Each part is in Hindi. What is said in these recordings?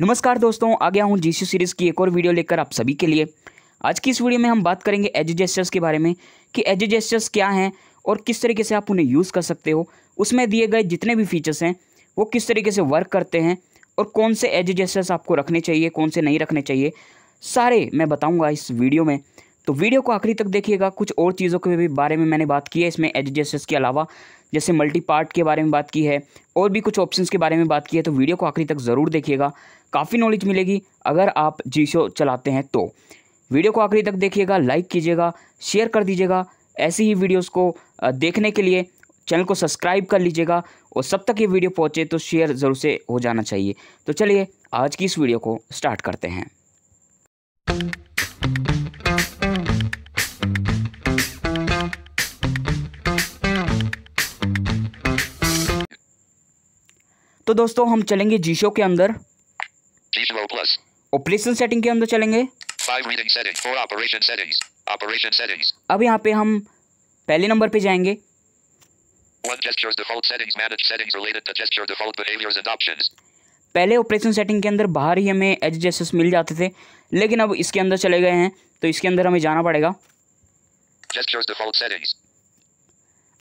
नमस्कार दोस्तों आ गया हूँ जीसी सीरीज़ की एक और वीडियो लेकर आप सभी के लिए आज की इस वीडियो में हम बात करेंगे एजुजेस्टर्स के बारे में कि एजुजेस्टर्स क्या हैं और किस तरीके से आप उन्हें यूज़ कर सकते हो उसमें दिए गए जितने भी फीचर्स हैं वो किस तरीके से वर्क करते हैं और कौन से एजुजेस्टर्स आपको रखने चाहिए कौन से नहीं रखने चाहिए सारे मैं बताऊँगा इस वीडियो में तो वीडियो को आखिरी तक देखिएगा कुछ और चीज़ों के भी बारे में मैंने बात की है इसमें एजुजेस्टर्स के अलावा जैसे मल्टी पार्ट के बारे में बात की है और भी कुछ ऑप्शंस के बारे में बात की है तो वीडियो को आखिरी तक ज़रूर देखिएगा काफ़ी नॉलेज मिलेगी अगर आप जी चलाते हैं तो वीडियो को आखिरी तक देखिएगा लाइक कीजिएगा शेयर कर दीजिएगा ऐसी ही वीडियोस को देखने के लिए चैनल को सब्सक्राइब कर लीजिएगा और सब तक ये वीडियो पहुँचे तो शेयर ज़रूर से हो जाना चाहिए तो चलिए आज की इस वीडियो को स्टार्ट करते हैं तो दोस्तों हम चलेंगे जीशो के अंदर ऑपरेशन सेटिंग के अंदर चलेंगे अब यहाँ पे हम पहले नंबर पे जाएंगे पहले ऑपरेशन सेटिंग के अंदर बाहर ही हमें एच जेसेस मिल जाते थे लेकिन अब इसके अंदर चले गए हैं तो इसके अंदर हमें जाना पड़ेगा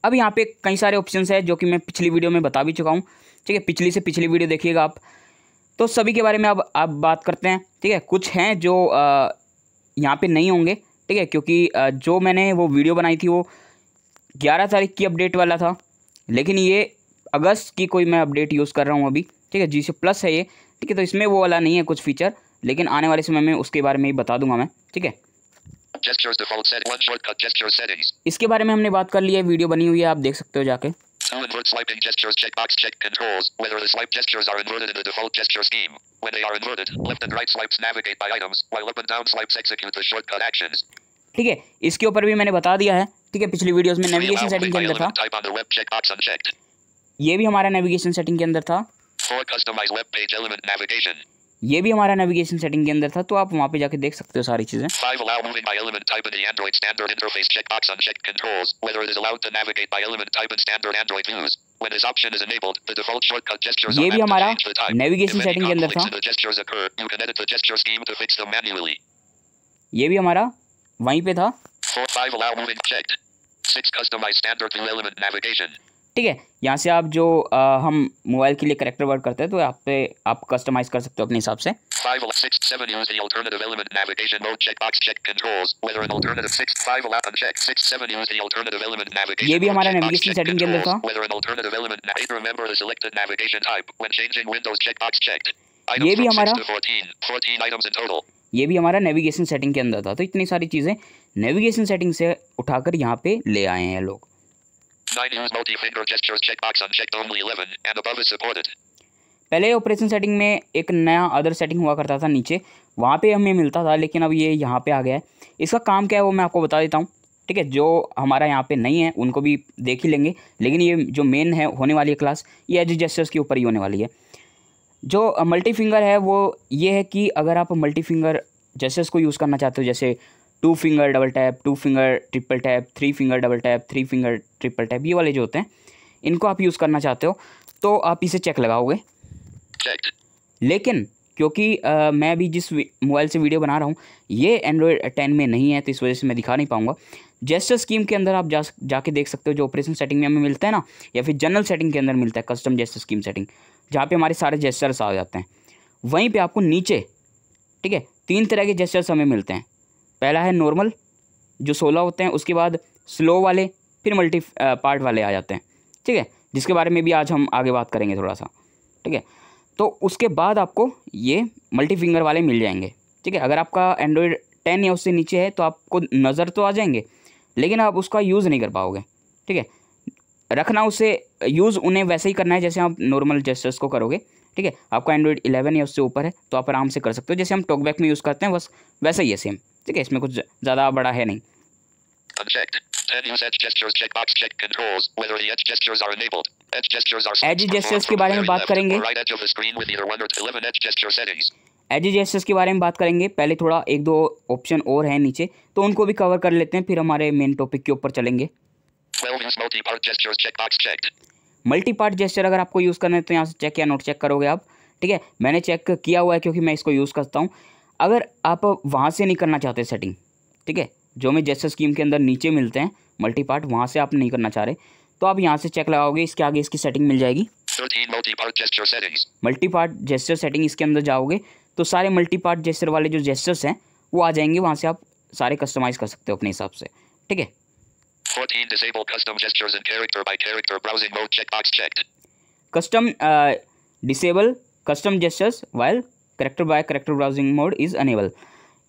अब यहाँ पे कई सारे ऑप्शंस हैं जो कि मैं पिछली वीडियो में बता भी चुका हूँ ठीक है पिछली से पिछली वीडियो देखिएगा आप तो सभी के बारे में अब आप बात करते हैं ठीक है कुछ हैं जो यहाँ पे नहीं होंगे ठीक है क्योंकि आ, जो मैंने वो वीडियो बनाई थी वो ग्यारह तारीख की अपडेट वाला था लेकिन ये अगस्त की कोई मैं अपडेट यूज़ कर रहा हूँ अभी ठीक है जी से प्लस है ये ठीक है तो इसमें वो वाला नहीं है कुछ फीचर लेकिन आने वाले समय में उसके बारे में ही बता दूंगा मैं ठीक है इसके बारे में हमने बात कर ली है वीडियो बनी हुई है आप देख सकते हो जाके Two invert swiping gestures checkbox check controls. Whether the swipe gestures are inverted in the default gesture scheme. When they are inverted, left and right swipes navigate by items, while up and down swipes execute the shortcut actions. ठीक है इसके ऊपर भी मैंने बता दिया है ठीक है पिछली वीडियोस में नेविगेशन सेटिंग के अंदर था ये भी हमारा नेविगेशन सेटिंग के अंदर था ये भी हमारा नेविगेशन सेटिंग के अंदर था तो आप वहाँ पे जाके देख सकते हो सारी चीज़ें ये भी हमारा नेविगेशन सेटिंग के अंदर था ये भी हमारा वहीं पे था ठीक है यहाँ से आप जो आ, हम मोबाइल के लिए करेक्टर वर्ड करते हैं तो आप पे आप कस्टमाइज कर सकते हो अपने हिसाब से ये भी हमारा नेविगेशन सेटिंग के अंदर था था तो इतनी सारी चीज़ें नेविगेशन सेटिंग से उठाकर यहाँ पे ले आए हैं लोग 9 use multi-finger gestures checkbox unchecked only 11 and above is supported. पहले ऑपरेशन सेटिंग में एक नया अदर सेटिंग हुआ करता था नीचे वहाँ पे हमें मिलता था लेकिन अब ये यहाँ पे आ गया है इसका काम क्या है वो मैं आपको बता देता हूँ ठीक है जो हमारा यहाँ पे नहीं है उनको भी देख ही लेंगे लेकिन ये जो मेन है होने वाली है क्लास ये एज जेस्टर्स के ऊपर ही होने वाली है जो मल्टी फिंगर है वो ये है कि अगर आप मल्टी फिंगर जेस्टर्स को यूज़ करना चाहते हो जैसे two finger double tap two finger triple tap three finger double tap three finger triple tap ये वाले जो होते हैं इनको आप यूज़ करना चाहते हो तो आप इसे चेक लगाओगे लेकिन क्योंकि आ, मैं अभी जिस मोबाइल से वीडियो बना रहा हूँ ये एंड्रॉयड टेन में नहीं है तो इस वजह से मैं दिखा नहीं पाऊँगा जेस्टर स्कीम के अंदर आप जा जाके देख सकते हो जो ऑपरेशन सेटिंग में हमें मिलता है ना या फिर जनरल सेटिंग के अंदर मिलता है कस्टम जेस्टर स्कीम सेटिंग जहाँ पे हमारे सारे जेस्टर्स आ जाते हैं वहीं पर आपको नीचे ठीक है तीन तरह के जेस्टर्स हमें मिलते हैं पहला है नॉर्मल जो सोलह होते हैं उसके बाद स्लो वाले फिर मल्टी पार्ट वाले आ जाते हैं ठीक है जिसके बारे में भी आज हम आगे बात करेंगे थोड़ा सा ठीक है तो उसके बाद आपको ये मल्टी फिंगर वाले मिल जाएंगे ठीक है अगर आपका एंड्रॉयड टेन या उससे नीचे है तो आपको नज़र तो आ जाएंगे लेकिन आप उसका यूज़ नहीं कर पाओगे ठीक है रखना उसे यूज़ उन्हें वैसे ही करना है जैसे आप नॉर्मल जेस्टर्स को करोगे ठीक है आपका एंड्रॉयड इलेवन या उससे ऊपर है तो आप आराम से कर सकते हो जैसे हम टॉकबैक में यूज़ करते हैं बस वैसा ही है सेम ठीक है इसमें कुछ ज़्यादा बड़ा है नहीं एज जेस्टर्स के बारे में बात करेंगे एज जेस्टर्स के बारे में बात करेंगे पहले थोड़ा एक दो ऑप्शन और हैं नीचे तो उनको भी कवर कर लेते हैं फिर हमारे मेन टॉपिक के ऊपर चलेंगे मल्टी पार्ट जेस्टर अगर आपको यूज़ करना है तो यहाँ से चेक या नोट चेक करोगे आप ठीक है मैंने चेक किया हुआ है क्योंकि मैं इसको यूज़ करता हूँ अगर आप वहाँ से नहीं करना चाहते सेटिंग ठीक है जो मैं जैसे स्कीम के अंदर नीचे मिलते हैं मल्टी पार्ट वहाँ से आप नहीं करना चाह रहे तो आप यहाँ से चेक लगाओगे इसके आगे इसकी सेटिंग मिल जाएगी मल्टी पार्ट जेस्टर सेटिंग इसके अंदर जाओगे तो सारे मल्टी पार्ट जेस्टर वाले जो जेस्टर्स हैं वो आ जाएंगे वहाँ से आप सारे कस्टमाइज कर सकते हो अपने हिसाब से ठीक है custom disable custom gestures while character by character browsing mode is enable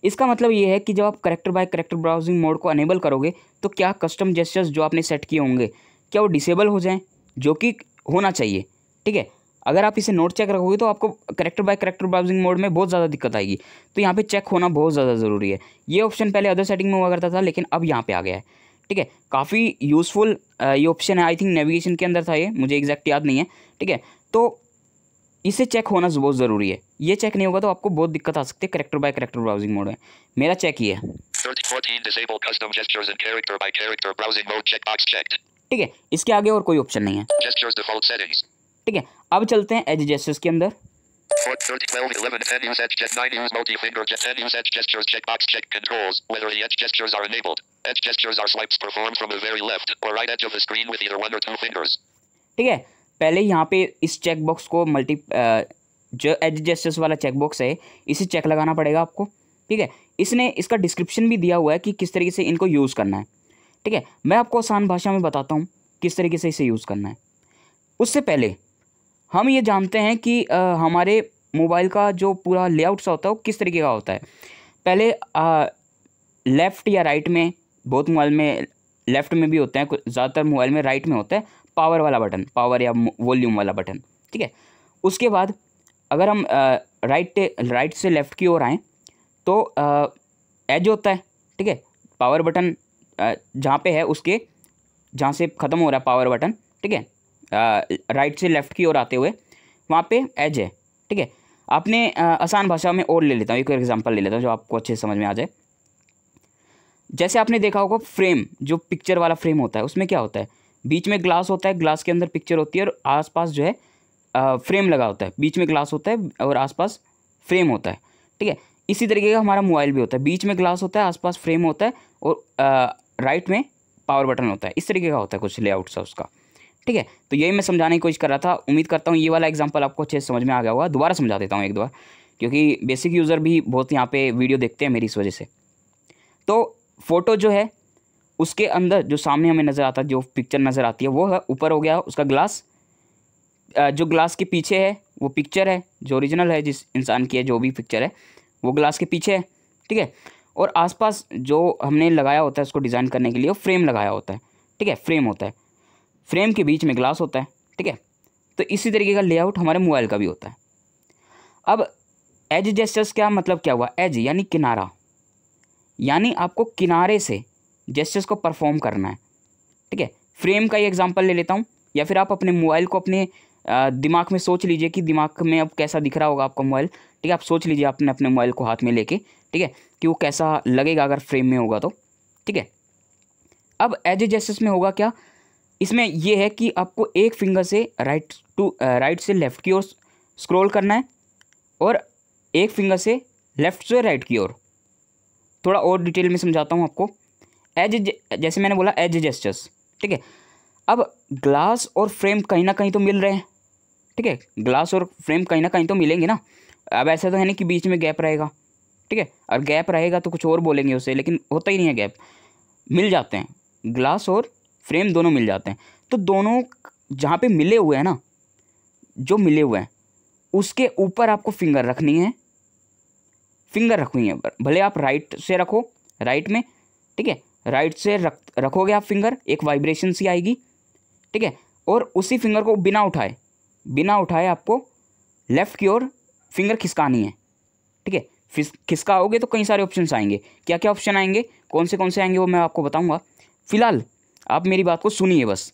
इसका मतलब ये है कि जब आप character by character browsing mode को अनेबल करोगे तो क्या कस्टम जेस्टर्स जो आपने सेट किए होंगे क्या वो डिसेबल हो जाएँ जो कि होना चाहिए ठीक है अगर आप इसे नोट चेक रखोगे तो आपको character by character browsing mode में बहुत ज़्यादा दिक्कत आएगी तो यहाँ पे चेक होना बहुत ज़्यादा ज़रूरी है ये ऑप्शन पहले अदर सेटिंग में हुआ करता था लेकिन अब यहाँ पे आ गया है ठीक है काफ़ी यूज़फुल ये ऑप्शन है आई थिंक नेविगेशन के अंदर था ये मुझे एग्जैक्ट याद नहीं है ठीक है तो इसे चेक होना बहुत ज़रूरी है ये चेक नहीं होगा तो आपको बहुत दिक्कत आ सकती है character by character browsing mode में मेरा चेक ये है ठीक है इसके आगे और कोई ऑप्शन नहीं है ठीक है अब चलते हैं एज जेस्टर्स के अंदर ठीक है पहले यहाँ पे इस चेक बॉक्स को मल्टी जो एज जस्टिस वाला चेक बॉक्स है इसे चेक लगाना पड़ेगा आपको ठीक है इसने इसका डिस्क्रिप्शन भी दिया हुआ है कि किस तरीके से इनको यूज़ करना है ठीक है मैं आपको आसान भाषा में बताता हूँ किस तरीके से इसे यूज़ करना है उससे पहले हम ये जानते हैं कि आ, हमारे मोबाइल का जो पूरा लेआउट सा होता है वो किस तरीके का होता है पहले आ, लेफ़्ट या राइट में बहुत मोबाइल में लेफ़्ट में भी होते हैं ज़्यादातर मोबाइल में राइट में होता है पावर वाला बटन पावर या वॉल्यूम वाला बटन ठीक है उसके बाद अगर हम राइट राइट से लेफ़्ट की ओर आएँ तो एज होता है ठीक है पावर बटन जहाँ पे है उसके जहाँ से ख़त्म हो रहा है पावर बटन ठीक है राइट से लेफ़्ट की ओर आते हुए वहाँ पे एज है ठीक है आपने आसान भाषा में और ले लेता हूँ एक एग्जांपल ले लेता हूँ जो आपको अच्छे समझ में आ जाए जैसे आपने देखा होगा फ्रेम जो पिक्चर वाला फ्रेम होता है उसमें क्या होता है बीच में ग्लास होता है ग्लास के अंदर पिक्चर होती है और आसपास जो है फ्रेम लगा होता है बीच में ग्लास होता है और आसपास फ्रेम होता है ठीक है इसी तरीके का हमारा मोबाइल भी होता है बीच में ग्लास होता है आसपास फ्रेम होता है और राइट में पावर बटन होता है इस तरीके का होता है कुछ लेआउट सा उसका ठीक है तो यही मैं समझाने की कोशिश कर रहा था उम्मीद करता हूँ ये वाला एग्जाम्पल आपको अच्छे से समझ में आ गया होगा दोबारा समझा देता हूँ एक बार क्योंकि बेसिक यूज़र भी बहुत यहाँ पे वीडियो देखते हैं मेरी इस वजह से तो फोटो जो है उसके अंदर जो सामने हमें नज़र आता है जो पिक्चर नज़र आती है वो है ऊपर हो गया उसका ग्लास जो ग्लास के पीछे है वो पिक्चर है जो ओरिजिनल है जिस इंसान की है जो भी पिक्चर है वो ग्लास के पीछे है ठीक है और आसपास जो हमने लगाया होता है उसको डिज़ाइन करने के लिए फ्रेम लगाया होता है ठीक है फ्रेम होता है फ्रेम के बीच में ग्लास होता है ठीक है तो इसी तरीके का लेआउट हमारे मोबाइल का भी होता है अब एज जेस्टर्स क्या मतलब क्या हुआ एज यानी किनारा यानी आपको किनारे से जेस्टर्स को परफॉर्म करना है ठीक है फ्रेम का ही एग्जाम्पल ले लेता हूँ या फिर आप अपने मोबाइल को अपने दिमाग में सोच लीजिए कि दिमाग में अब कैसा दिख रहा होगा आपका मोबाइल ठीक है आप सोच लीजिए आपने अपने मोबाइल को हाथ में लेके ठीक है कि वो कैसा लगेगा अगर फ्रेम में होगा तो ठीक है अब एज ए जेस्टर्स में होगा क्या इसमें यह है कि आपको एक फिंगर से राइट टू राइट से लेफ़्ट की ओर स्क्रोल करना है और एक फिंगर से लेफ़्ट से राइट की ओर थोड़ा और डिटेल में समझाता हूँ आपको एज जैसे मैंने बोला एज जेस्टर्स ठीक है अब ग्लास और फ्रेम कहीं ना कहीं तो मिल रहे हैं ठीक है ग्लास और फ्रेम कहीं ना कहीं तो मिलेंगे ना अब ऐसा तो है नहीं कि बीच में गैप रहेगा ठीक है और गैप रहेगा तो कुछ और बोलेंगे उसे लेकिन होता ही नहीं है गैप मिल जाते हैं ग्लास और फ्रेम दोनों मिल जाते हैं तो दोनों जहाँ पे मिले हुए हैं ना जो मिले हुए हैं उसके ऊपर आपको फिंगर रखनी है फिंगर रखनी है भले आप राइट से रखो राइट में ठीक है राइट से रख रखोगे आप फिंगर एक वाइब्रेशन सी आएगी ठीक है और उसी फिंगर को बिना उठाए बिना उठाए आपको लेफ़्ट की ओर फिंगर खिसकानी है ठीक है फिस खिसकाओगे तो कई सारे ऑप्शन आएंगे क्या क्या ऑप्शन आएंगे कौन से कौन से आएंगे वो मैं आपको बताऊँगा फिलहाल आप मेरी बात को सुनिए बस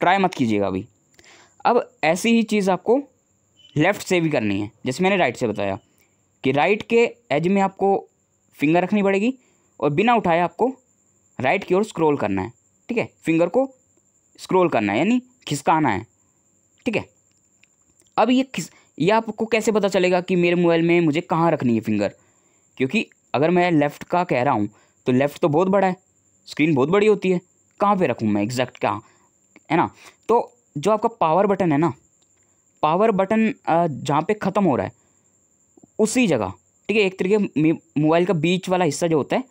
ट्राई मत कीजिएगा अभी अब ऐसी ही चीज़ आपको लेफ़्ट से भी करनी है जैसे मैंने राइट से बताया कि राइट के एज में आपको फिंगर रखनी पड़ेगी और बिना उठाए आपको राइट की ओर स्क्रोल करना है ठीक है फिंगर को स्क्रोल करना है यानी खिसकाना है ठीक है अब ये खिस ये आपको कैसे पता चलेगा कि मेरे मोबाइल में मुझे कहाँ रखनी है फिंगर क्योंकि अगर मैं लेफ़्ट का कह रहा हूँ तो लेफ़्ट तो बहुत बड़ा है स्क्रीन बहुत बड़ी होती है कहाँ पे रखूँ मैं एग्जैक्ट कहाँ है ना तो जो आपका पावर बटन है ना पावर बटन जहाँ पे ख़त्म हो रहा है उसी जगह ठीक है एक तरीके मोबाइल का बीच वाला हिस्सा जो होता है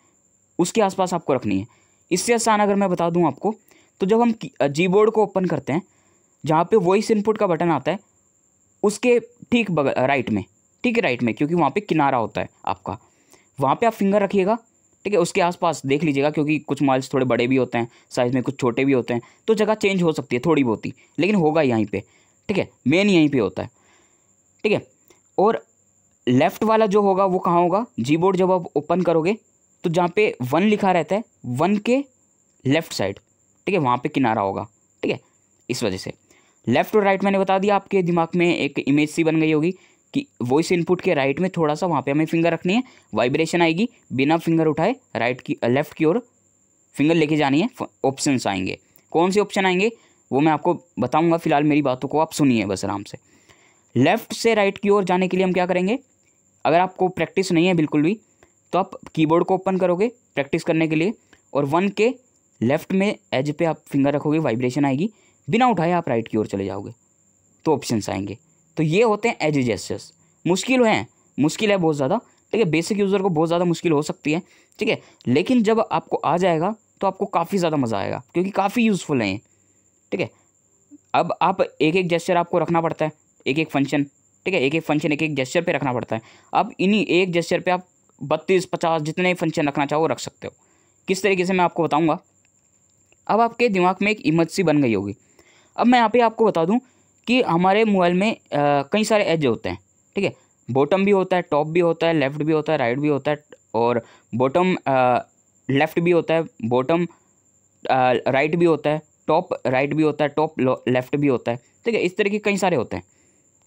उसके आसपास आपको रखनी है इससे आसान अगर मैं बता दूं आपको तो जब हम जी बोर्ड को ओपन करते हैं जहाँ पे वॉइस इनपुट का बटन आता है उसके ठीक बगल राइट में ठीक है राइट में क्योंकि वहाँ पे किनारा होता है आपका वहाँ पे आप फिंगर रखिएगा ठीक है उसके आसपास देख लीजिएगा क्योंकि कुछ मॉल्स थोड़े बड़े भी होते हैं साइज़ में कुछ छोटे भी होते हैं तो जगह चेंज हो सकती है थोड़ी बहुत ही लेकिन होगा यहीं पर ठीक है मेन यहीं पर होता है ठीक है और लेफ़्ट वाला जो होगा वो कहाँ होगा जी बोर्ड जब आप ओपन करोगे तो जहाँ पे वन लिखा रहता है वन के लेफ्ट साइड ठीक है वहाँ पे किनारा होगा ठीक है इस वजह से लेफ्ट और राइट मैंने बता दिया आपके दिमाग में एक इमेज सी बन गई होगी कि वॉइस इनपुट के राइट में थोड़ा सा वहाँ पे हमें फिंगर रखनी है वाइब्रेशन आएगी बिना फिंगर उठाए राइट की लेफ्ट की ओर फिंगर लेके जानी है ऑप्शन आएंगे कौन से ऑप्शन आएंगे वो मैं आपको बताऊँगा फिलहाल मेरी बातों को आप सुनिए बस आराम से लेफ्ट से राइट की ओर जाने के लिए हम क्या करेंगे अगर आपको प्रैक्टिस नहीं है बिल्कुल भी तो आप कीबोर्ड को ओपन करोगे प्रैक्टिस करने के लिए और वन के लेफ्ट में एज पे आप फिंगर रखोगे वाइब्रेशन आएगी बिना उठाए आप राइट की ओर चले जाओगे तो ऑप्शंस आएंगे तो ये होते हैं एज जेस्टर्स मुश्किल हैं मुश्किल है बहुत ज़्यादा ठीक है बेसिक यूज़र को बहुत ज़्यादा मुश्किल हो सकती है ठीक है लेकिन जब आपको आ जाएगा तो आपको काफ़ी ज़्यादा मज़ा आएगा क्योंकि काफ़ी यूज़फुल हैं ठीक है अब आप एक एक जेस्चर आपको रखना पड़ता है एक एक फंक्शन ठीक है एक एक फंक्शन एक एक जेस्चर पे रखना पड़ता है अब इन्हीं एक जेस्चर पे आप बत्तीस पचास जितने फंक्शन रखना चाहो रख सकते हो किस तरीके से मैं आपको बताऊँगा अब आपके दिमाग में एक इमेज सी बन गई होगी अब मैं यहाँ पे आपको बता दूँ कि हमारे मोबाइल में कई सारे एज होते हैं ठीक है बॉटम भी होता है टॉप भी होता है लेफ़्ट भी होता है राइट भी होता है और बॉटम लेफ़्ट भी होता है बॉटम राइट भी होता है टॉप राइट भी होता है टॉप लेफ़्ट भी होता है ठीक है इस तरह के कई सारे होते हैं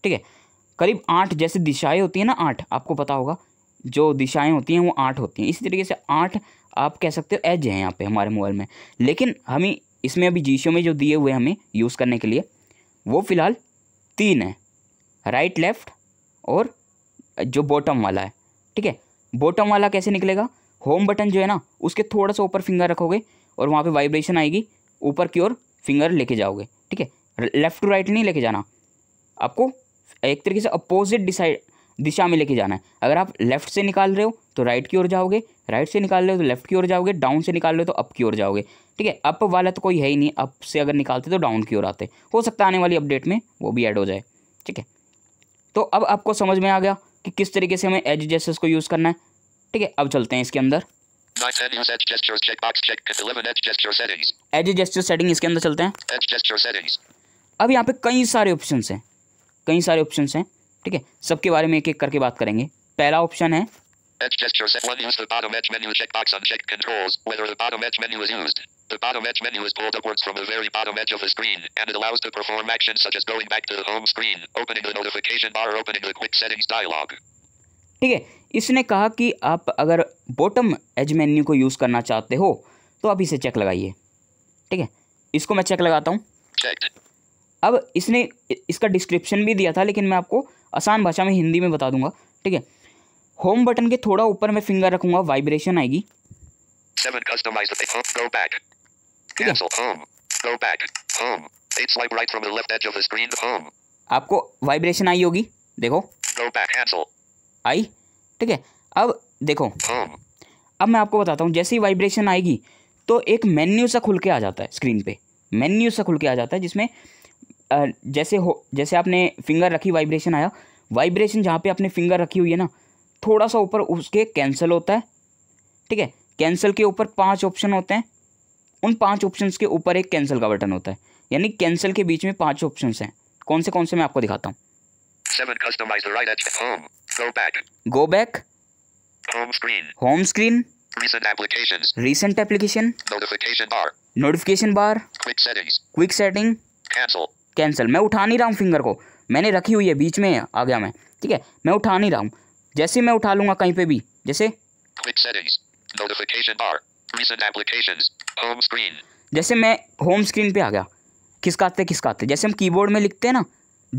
ठीक है करीब आठ जैसे दिशाएं होती हैं ना आठ आपको पता होगा जो दिशाएं होती हैं वो आठ होती हैं इसी तरीके से आठ आप कह सकते हो एज हैं यहाँ पे हमारे मोबाइल में लेकिन हमें इसमें अभी जीशो में जो दिए हुए हमें यूज़ करने के लिए वो फ़िलहाल तीन है राइट लेफ़्ट और जो बॉटम वाला है ठीक है बॉटम वाला कैसे निकलेगा होम बटन जो है ना उसके थोड़ा सा ऊपर फिंगर रखोगे और वहाँ पर वाइब्रेशन आएगी ऊपर की ओर फिंगर लेके जाओगे ठीक है लेफ़्ट टू राइट नहीं लेके जाना आपको एक तरीके से अपोजिट डिसाइड दिशा में लेके जाना है अगर आप लेफ्ट से निकाल रहे हो तो राइट की ओर जाओगे राइट से निकाल रहे हो तो लेफ्ट की ओर जाओगे डाउन से निकाल रहे हो तो अप की ओर जाओगे ठीक है अप वाला तो कोई है ही नहीं अप से अगर निकालते तो डाउन की ओर आते हो सकता आने वाली अपडेट में वो भी ऐड हो जाए ठीक है तो अब आपको समझ में आ गया कि किस तरीके से हमें एज को यूज़ करना है ठीक है अब चलते हैं इसके अंदर एज जेस्टर सेटिंग इसके अंदर चलते हैं अब यहाँ पे कई सारे ऑप्शन हैं कई सारे ऑप्शन हैं ठीक है सबके बारे में एक एक करके बात करेंगे पहला ऑप्शन है The bottom edge menu is pulled upwards from the very bottom edge of the screen, and it allows to perform actions such as going back to the home screen, opening the notification bar, or opening the quick settings dialog. ठीक है इसने कहा कि आप अगर बॉटम एज मेन्यू को यूज़ करना चाहते हो तो आप इसे चेक लगाइए ठीक है इसको मैं चेक लगाता हूँ अब इसने इसका डिस्क्रिप्शन भी दिया था लेकिन मैं आपको आसान भाषा में हिंदी में बता दूंगा ठीक है होम बटन के थोड़ा ऊपर मैं फिंगर रखूंगा वाइब्रेशन आएगी आपको वाइब्रेशन आई होगी देखो आई ठीक है अब देखो अब मैं आपको बताता हूँ जैसे ही वाइब्रेशन आएगी तो एक मेन्यू सा खुल के आ जाता है स्क्रीन पे मेन्यू सा खुल के आ जाता है जिसमें जैसे हो जैसे आपने फिंगर रखी वाइब्रेशन आया वाइब्रेशन जहाँ पे आपने फिंगर रखी हुई है ना थोड़ा सा ऊपर उसके कैंसिल होता है ठीक है कैंसिल के ऊपर पांच ऑप्शन होते हैं उन पांच ऑप्शन के ऊपर एक कैंसिल का बटन होता है यानी कैंसिल के बीच में पांच ऑप्शन हैं कौन से कौन से मैं आपको दिखाता हूँ go back home screen recent application notification bar quick setting cancel मैं उठा नहीं रहा हूँ फिंगर को मैंने रखी हुई है बीच में आ गया मैं ठीक है मैं उठा नहीं रहा हूँ जैसे मैं उठा लूंगा कहीं पे भी जैसे जैसे मैं होम स्क्रीन पे आ गया किसका आते जैसे हम कीबोर्ड में लिखते हैं ना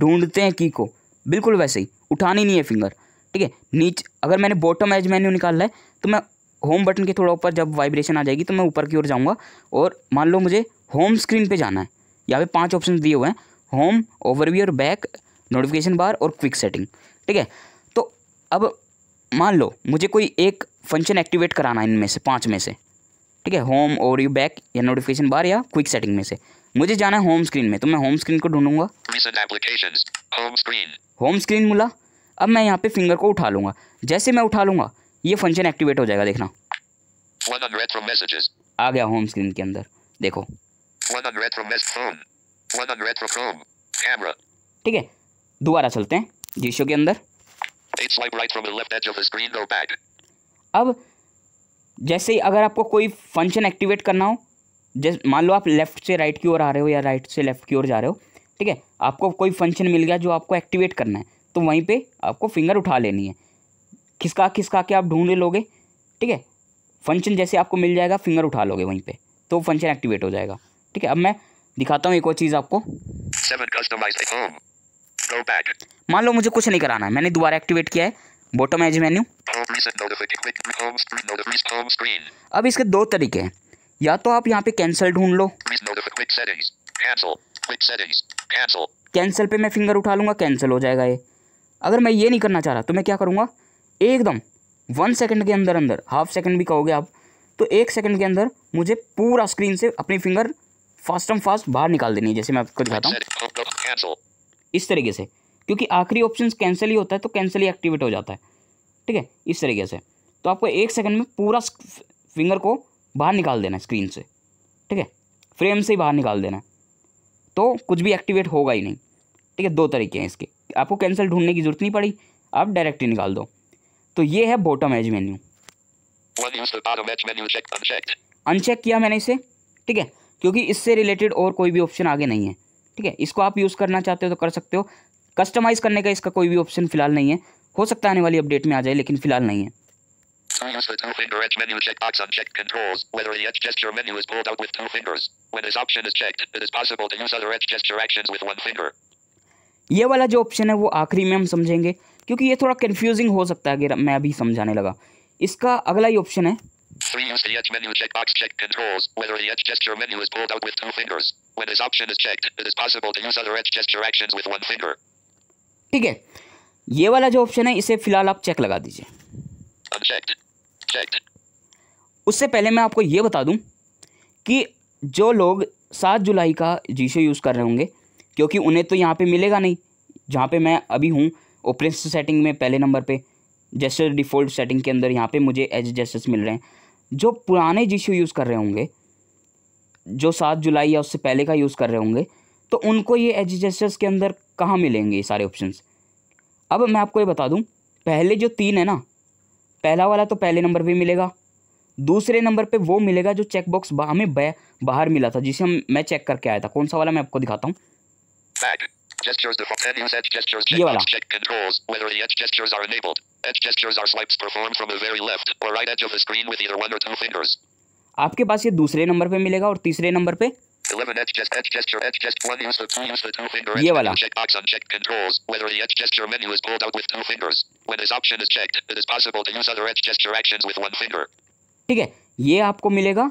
ढूंढते हैं की को बिल्कुल वैसे ही उठानी नहीं है फिंगर ठीक है नीच अगर मैंने बॉटम एज मैन्यू निकाल है तो मैं होम बटन के थोड़ा ऊपर जब वाइब्रेशन आ जाएगी तो मैं ऊपर की ओर जाऊँगा और मान लो मुझे होम स्क्रीन पे जाना है यहाँ पे पांच ऑप्शन दिए हुए हैं होम ओवरव्यू और बैक नोटिफिकेशन बार और क्विक सेटिंग ठीक है तो अब मान लो मुझे कोई एक फंक्शन एक्टिवेट कराना है इनमें से पाँच में से ठीक है होम ओवर यू बैक या नोटिफिकेशन बार या क्विक सेटिंग में से मुझे जाना है होम स्क्रीन में तो मैं होम स्क्रीन को ढूंढूंगा होम स्क्रीन मिला अब मैं यहाँ पे फिंगर को उठा लूंगा जैसे मैं उठा लूंगा ये फंक्शन एक्टिवेट हो जाएगा देखना आ गया होम स्क्रीन के अंदर देखो ठीक है दोबारा चलते हैं जीशो के अंदर अब जैसे ही अगर आपको कोई फंक्शन एक्टिवेट करना हो जैसे मान लो आप लेफ्ट से राइट की ओर आ रहे हो या राइट से लेफ्ट की ओर जा रहे हो ठीक है आपको कोई फंक्शन मिल गया जो आपको एक्टिवेट करना है तो वहीं पे आपको फिंगर उठा लेनी है खिसका खिसका के आप ढूंढ लोगे ठीक है फंक्शन जैसे आपको मिल जाएगा फिंगर उठा लोगे वहीं पे तो फंक्शन एक्टिवेट हो जाएगा ठीक है अब मैं दिखाता हूँ एक और चीज़ आपको मान लो मुझे कुछ नहीं कराना है मैंने दोबारा एक्टिवेट किया है बॉटम एज मेन्यू अब इसके दो तरीके हैं या तो आप यहाँ पे कैंसिल ढूंढ लो कैंसिल पे मैं फिंगर उठा लूंगा कैंसिल हो जाएगा ये अगर मैं ये नहीं करना चाह रहा तो मैं क्या करूँगा एकदम वन सेकंड के अंदर अंदर हाफ सेकंड भी कहोगे आप तो एक सेकंड के अंदर मुझे पूरा स्क्रीन से अपनी फिंगर फास्ट एंड फास्ट बाहर निकाल देनी है जैसे मैं आपको दिखाता हूँ इस तरीके से क्योंकि आखिरी ऑप्शन कैंसिल ही होता है तो कैंसिल ही एक्टिवेट हो जाता है ठीक है इस तरीके से तो आपको एक सेकंड में पूरा फिंगर को बाहर निकाल देना है स्क्रीन से ठीक है फ्रेम से ही बाहर निकाल देना है तो कुछ भी एक्टिवेट होगा ही नहीं ठीक है दो तरीके हैं इसके आपको कैंसिल ढूंढने की ज़रूरत नहीं पड़ी आप डायरेक्ट ही निकाल दो तो ये है बॉटम एज मेन्यू अनचेक किया मैंने इसे ठीक है क्योंकि इससे रिलेटेड और कोई भी ऑप्शन आगे नहीं है ठीक है इसको आप यूज़ करना चाहते हो तो कर सकते हो कस्टमाइज करने का इसका कोई भी ऑप्शन फिलहाल नहीं है हो सकता आने वाली अपडेट में आ जाए लेकिन फिलहाल नहीं है ये वाला जो ऑप्शन है वो आखिरी में हम समझेंगे क्योंकि ये थोड़ा कंफ्यूजिंग हो सकता है अगर मैं अभी समझाने लगा इसका अगला ही ऑप्शन है Three use the edge menu checkbox check controls, whether the edge gesture menu is pulled out with two fingers. When this option is checked, it is possible to use other edge gesture actions with one finger. ठीक है ये वाला जो ऑप्शन है इसे फिलहाल आप चेक लगा दीजिए Unchecked. Checked. उससे पहले मैं आपको ये बता दूं कि जो लोग सात जुलाई का जीशो यूज़ कर रहे होंगे क्योंकि उन्हें तो यहाँ पे मिलेगा नहीं जहाँ पे मैं अभी हूँ ओपरेंस सेटिंग में पहले नंबर पे जैसे डिफ़ॉल्ट सेटिंग के अंदर यहाँ पे मुझे एज जैसेस मिल रहे हैं जो पुराने जिशू यूज़ कर रहे होंगे जो सात जुलाई या उससे पहले का यूज़ कर रहे होंगे तो उनको ये एडजस्टर्स के अंदर कहाँ मिलेंगे ये सारे ऑप्शंस अब मैं आपको ये बता दूँ पहले जो तीन है ना पहला वाला तो पहले नंबर पर मिलेगा दूसरे नंबर पे वो मिलेगा जो चेकबॉक्स बा, हमें बा, बाहर मिला था जिसे हम मैं चेक करके आया था कौन सा वाला मैं आपको दिखाता हूँ ये वाला Edge gestures are swipes performed from the very left or right edge of the screen with either one or two fingers. आपके पास ये दूसरे नंबर पे मिलेगा और तीसरे नंबर पे ये वाला ठीक है ये आपको मिलेगा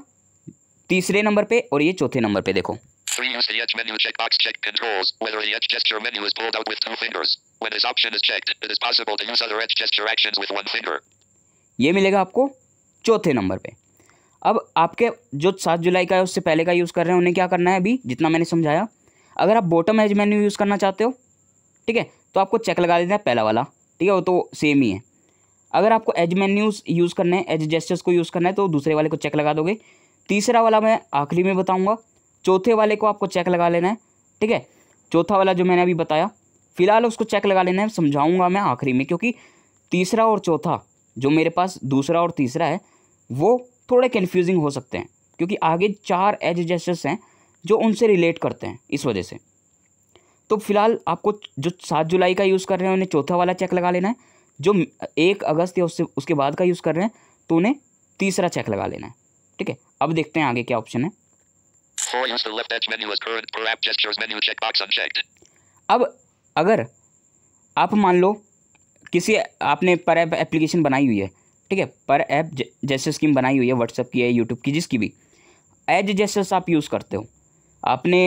तीसरे नंबर पे और ये चौथे नंबर पे देखो 3. Use the edge menu checkbox. Check controls. Whether the edge gesture menu is pulled out with two fingers. When this option is checked, it is possible to use other edge gesture actions with one finger. ये मिलेगा आपको चौथे नंबर पे अब आपके जो सात जुलाई का है उससे पहले का यूज़ कर रहे हैं उन्हें क्या करना है अभी जितना मैंने समझाया अगर आप बॉटम एज मेन्यू यूज़ करना चाहते हो ठीक है तो आपको चेक लगा देना है पहला वाला ठीक है वो तो सेम ही है अगर आपको एज मेन्यूज यूज़ करना है एज जेस्टर्स को यूज़ करना है तो दूसरे वाले को चेक लगा दोगे तीसरा वाला मैं आखिरी में बताऊँगा चौथे वाले को आपको चेक लगा लेना है ठीक है चौथा वाला जो मैंने अभी बताया फिलहाल उसको चेक लगा लेना है समझाऊंगा मैं आखिरी में क्योंकि तीसरा और चौथा जो मेरे पास दूसरा और तीसरा है वो थोड़े कन्फ्यूजिंग हो सकते हैं क्योंकि आगे चार एज हैं जो उनसे रिलेट करते हैं इस वजह से तो फिलहाल आपको जो सात जुलाई का यूज़ कर रहे हैं उन्हें चौथा वाला चेक लगा लेना है जो एक अगस्त या उससे उसके बाद का यूज़ कर रहे हैं तो उन्हें तीसरा चेक लगा लेना है ठीक है अब देखते हैं आगे क्या ऑप्शन है For use the left edge menu as current per app gestures menu checkbox unchecked. अब अगर आप मान लो किसी आपने पर ऐप एप्लीकेशन बनाई हुई है ठीक है पर ऐप जैसे स्कीम बनाई हुई है व्हाट्सएप की है यूट्यूब की जिसकी भी एज जस्टिस आप यूज़ करते हो आपने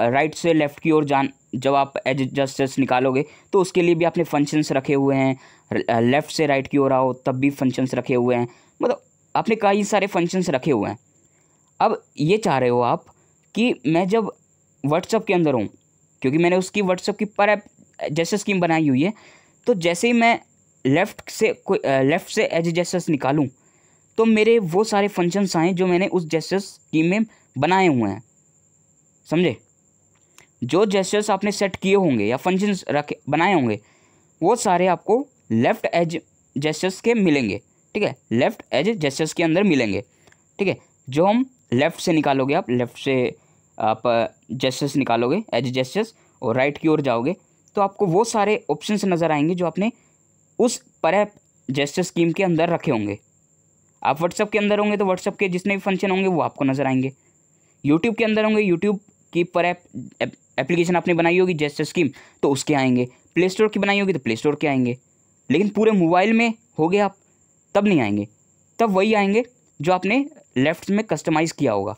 राइट से लेफ़्ट की ओर जान जब आप एज जस्टिस निकालोगे तो उसके लिए भी आपने फंक्शंस रखे हुए हैं लेफ़्ट से राइट की ओर आओ तब भी फंक्शंस रखे हुए हैं मतलब आपने कई सारे फंक्शंस रखे हुए हैं अब ये चाह रहे हो आप कि मैं जब व्हाट्सअप के अंदर हूँ क्योंकि मैंने उसकी व्हाट्सअप की पर ऐप जैसे स्कीम बनाई हुई है तो जैसे ही मैं लेफ़्ट से कोई लेफ़्ट से एज जेस्टर्स निकालूँ तो मेरे वो सारे फंक्शंस आए जो मैंने उस जेस्टर्स स्कीम में बनाए हुए हैं समझे जो जेस्टर्स आपने सेट किए होंगे या फंक्शंस रखे बनाए होंगे वो सारे आपको लेफ़्ट एज जैसेस के मिलेंगे ठीक है लेफ़्ट एज जेस्टर्स के अंदर मिलेंगे ठीक है जो हम लेफ़्ट से निकालोगे आप लेफ़्ट से आप जेस्टस निकालोगे एज जेस्टस और राइट की ओर जाओगे तो आपको वो सारे ऑप्शन नज़र आएंगे जो आपने उस पर जेस्टस स्कीम के अंदर रखे होंगे आप व्हाट्सअप के अंदर होंगे तो व्हाट्सअप के जितने भी फंक्शन होंगे वो आपको नज़र आएंगे यूट्यूब के अंदर होंगे यूट्यूब की पर ऐप एप्लीकेशन आपने बनाई होगी जेस्टर स्कीम तो उसके आएंगे प्ले स्टोर की बनाई होगी तो प्ले स्टोर के आएंगे लेकिन पूरे मोबाइल में हो गए आप तब नहीं आएंगे तब वही आएंगे जो आपने लेफ़्ट में कस्टमाइज़ किया होगा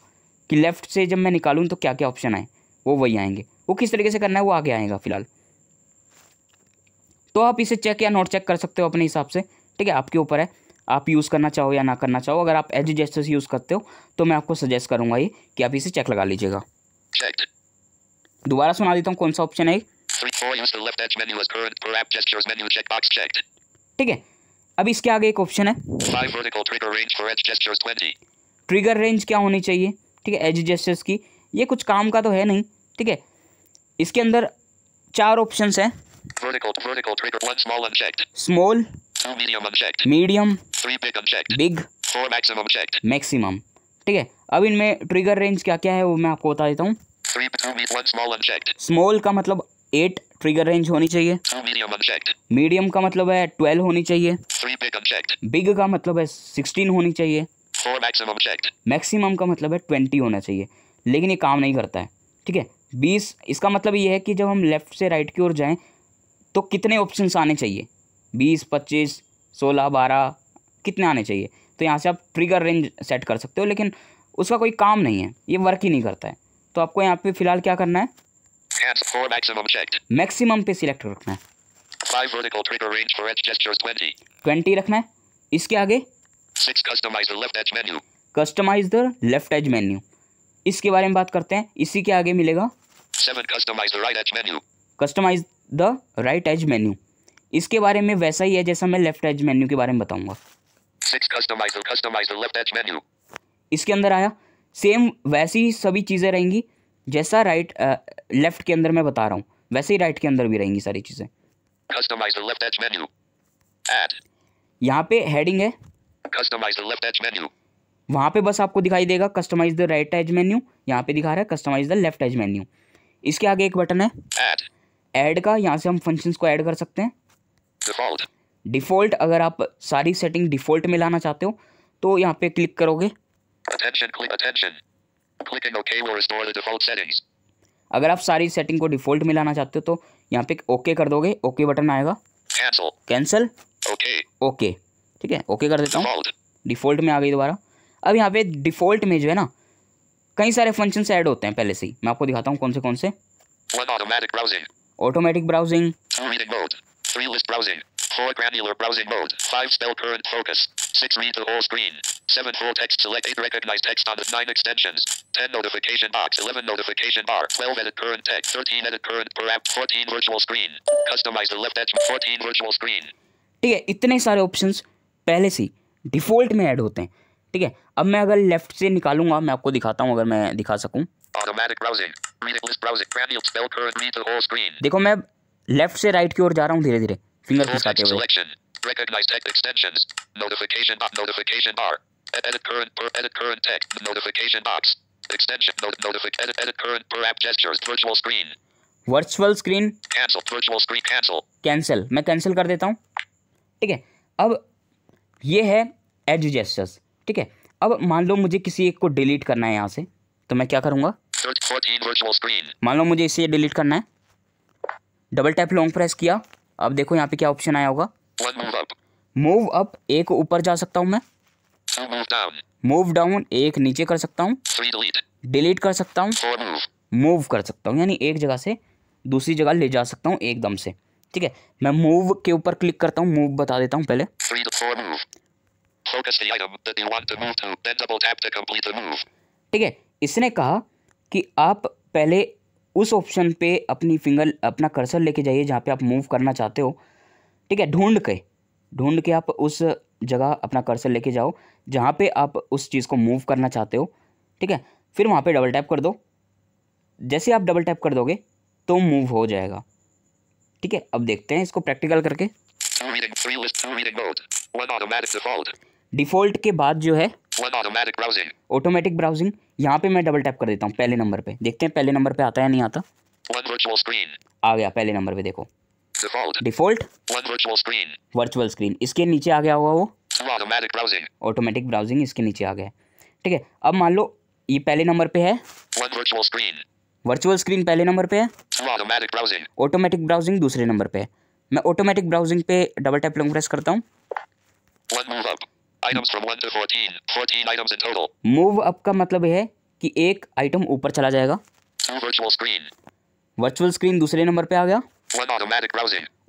कि लेफ़्ट से जब मैं निकालूँ तो क्या क्या ऑप्शन आए वो वही आएंगे वो किस तरीके से करना है वो आगे आएगा फिलहाल तो आप इसे चेक या नोट चेक कर सकते हो अपने हिसाब से ठीक है आपके ऊपर है आप यूज़ करना चाहो या ना करना चाहो अगर आप एज जेस्टर्स यूज़ करते हो तो मैं आपको सजेस्ट करूँगा ये कि आप इसे चेक लगा लीजिएगा दोबारा सुना देता हूँ कौन सा ऑप्शन है ठीक है अब इसके आगे एक ऑप्शन है ट्रिगर रेंज क्या होनी चाहिए ठीक है एज जस्टिस की ये कुछ काम का तो है नहीं ठीक है इसके अंदर चार ऑप्शन है स्मॉल मीडियम बिग मैक्सिमम ठीक है अब इनमें ट्रिगर रेंज क्या क्या है वो मैं आपको बता देता हूँ स्मॉल का मतलब एट ट्रिगर रेंज होनी चाहिए मीडियम का मतलब है ट्वेल्व होनी चाहिए बिग का मतलब है सिक्सटीन होनी चाहिए फोर मैक्सिमम चेक मैक्सिमम का मतलब है ट्वेंटी होना चाहिए लेकिन ये काम नहीं करता है ठीक है बीस इसका मतलब ये है कि जब हम लेफ़्ट से राइट की ओर जाएं तो कितने ऑप्शंस आने चाहिए बीस पच्चीस सोलह बारह कितने आने चाहिए तो यहाँ से आप ट्रिगर रेंज सेट कर सकते हो लेकिन उसका कोई काम नहीं है ये वर्क ही नहीं करता है तो आपको यहाँ पे फिलहाल क्या करना है मैक्सिमम पे सिलेक्ट रखना है ट्वेंटी रखना है इसके आगे Six, customizer left edge menu. Customize the left edge menu. इसके बारे में बात करते हैं इसी के आगे मिलेगा Seven, customize the right edge menu. Customize the right edge menu. इसके बारे में वैसा ही है जैसा मैं लेफ्ट एज मेन्यू के बारे में बताऊंगा Six, customize the, customize the left edge menu. इसके अंदर आया सेम वैसी ही सभी चीज़ें रहेंगी जैसा राइट लेफ्ट के अंदर मैं बता रहा हूँ वैसे ही राइट के अंदर भी रहेंगी सारी चीज़ें यहाँ पे हेडिंग है कस्टमाइज लेफ्ट एज मेन्यू वहाँ पे बस आपको दिखाई देगा customize the right edge menu यहाँ पे दिखा रहा है customize the left edge menu इसके आगे एक बटन है एड एड का यहाँ से हम फंक्शन को ऐड कर सकते हैं डिफॉल्ट डिफॉल्ट अगर आप सारी सेटिंग डिफॉल्ट में लाना चाहते हो तो यहाँ पे क्लिक करोगे attention, click attention. Okay अगर आप सारी सेटिंग को डिफॉल्ट में लाना चाहते हो तो यहाँ पे ओके okay कर दोगे ओके okay बटन आएगा कैंसिल ओके ओके ठीक है ओके कर देता हूँ डिफ़ॉल्ट में आ गई दोबारा अब यहाँ पे डिफ़ॉल्ट में जो है ना कई सारे फंक्शन ऐड होते हैं पहले से ही मैं आपको दिखाता हूँ कौन से कौन से automatic browsing Four granular browsing mode. Five spell current focus. Six read to all screen. Seven full text select. Eight recognized text on the nine extensions. Ten notification box. Eleven notification bar. Twelve edit current text. Thirteen edit current per app. Fourteen virtual screen. Customize the left edge. Fourteen virtual screen. ठीक है इतने सारे ऑप्शंस पहले से डिफ़ॉल्ट में ऐड होते हैं ठीक है अब मैं अगर लेफ्ट से निकालूंगा मैं आपको दिखाता हूँ अगर मैं दिखा सकूँ देखो मैं लेफ्ट से राइट की ओर जा रहा हूँ धीरे धीरे फिंगर खिसकाते हुए वर्चुअल स्क्रीन कैंसिल मैं कैंसिल कर देता हूँ ठीक है अब ये है एज जेस्टर्स ठीक है अब मान लो मुझे किसी एक को डिलीट करना है यहाँ से तो मैं क्या करूँगा मान लो मुझे इसे डिलीट करना है डबल टैप लॉन्ग प्रेस किया अब देखो यहाँ पे क्या ऑप्शन आया होगा मूव अप एक ऊपर जा सकता हूँ मैं मूव डाउन एक नीचे कर सकता हूँ डिलीट कर सकता हूँ मूव कर सकता हूँ यानी एक जगह से दूसरी जगह ले जा सकता हूँ एकदम से ठीक है मैं मूव के ऊपर क्लिक करता हूँ मूव बता देता हूँ पहले ठीक है इसने कहा कि आप पहले उस ऑप्शन पे अपनी फिंगर अपना कर्सर लेके जाइए जहाँ पे आप मूव करना चाहते हो ठीक है ढूंढ के ढूंढ के आप उस जगह अपना कर्सर लेके जाओ जहाँ पे आप उस चीज़ को मूव करना चाहते हो ठीक है फिर वहाँ पे डबल टैप कर दो जैसे आप डबल टैप कर दोगे तो मूव हो जाएगा ठीक है अब देखते हैं इसको प्रैक्टिकल करके डिफॉल्ट के बाद जो है ऑटोमेटिक ब्राउजिंग यहाँ पे मैं डबल टैप कर देता हूँ पहले नंबर पे देखते हैं पहले नंबर पे आता या नहीं आता आ गया पहले नंबर पे देखो डिफॉल्ट वर्चुअल स्क्रीन इसके नीचे आ गया होगा वो ऑटोमेटिक ब्राउजिंग इसके नीचे आ गया ठीक है अब मान लो ये पहले नंबर पे है वर्चुअल स्क्रीन पहले नंबर पे है ऑटोमेटिक ब्राउजिंग दूसरे नंबर पे है मैं ऑटोमेटिक ब्राउजिंग पे डबल टैप लॉन्ग प्रेस करता हूँ मूव अप का मतलब है कि एक आइटम ऊपर चला जाएगा वर्चुअल स्क्रीन दूसरे नंबर पे आ गया